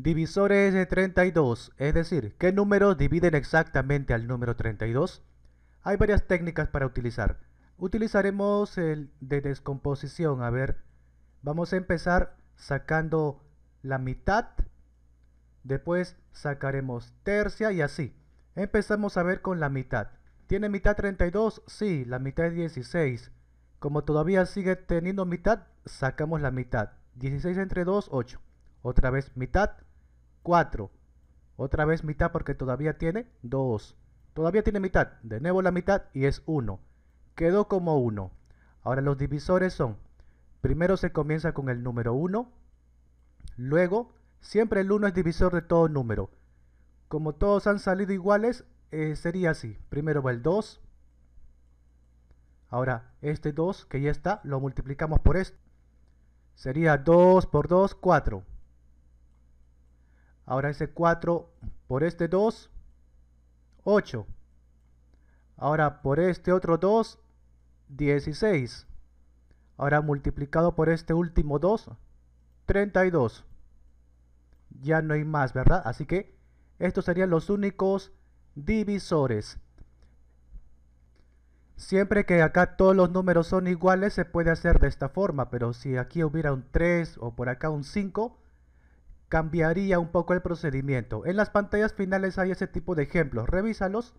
Divisores de 32, es decir, ¿qué números dividen exactamente al número 32? Hay varias técnicas para utilizar. Utilizaremos el de descomposición. A ver, vamos a empezar sacando la mitad, después sacaremos tercia y así. Empezamos a ver con la mitad. ¿Tiene mitad 32? Sí, la mitad es 16. Como todavía sigue teniendo mitad, sacamos la mitad. 16 entre 2, 8. Otra vez mitad, 4. Otra vez mitad porque todavía tiene 2. Todavía tiene mitad. De nuevo la mitad y es 1. Quedó como 1. Ahora los divisores son, primero se comienza con el número 1, luego siempre el 1 es divisor de todo número. Como todos han salido iguales, eh, sería así. Primero va el 2. Ahora, este 2 que ya está, lo multiplicamos por esto. Sería 2 por 2, 4. Ahora ese 4 por este 2, 8. Ahora por este otro 2, 16. Ahora multiplicado por este último 2, 32. Ya no hay más, ¿verdad? Así que estos serían los únicos divisores. Siempre que acá todos los números son iguales se puede hacer de esta forma, pero si aquí hubiera un 3 o por acá un 5, cambiaría un poco el procedimiento. En las pantallas finales hay ese tipo de ejemplos, revísalos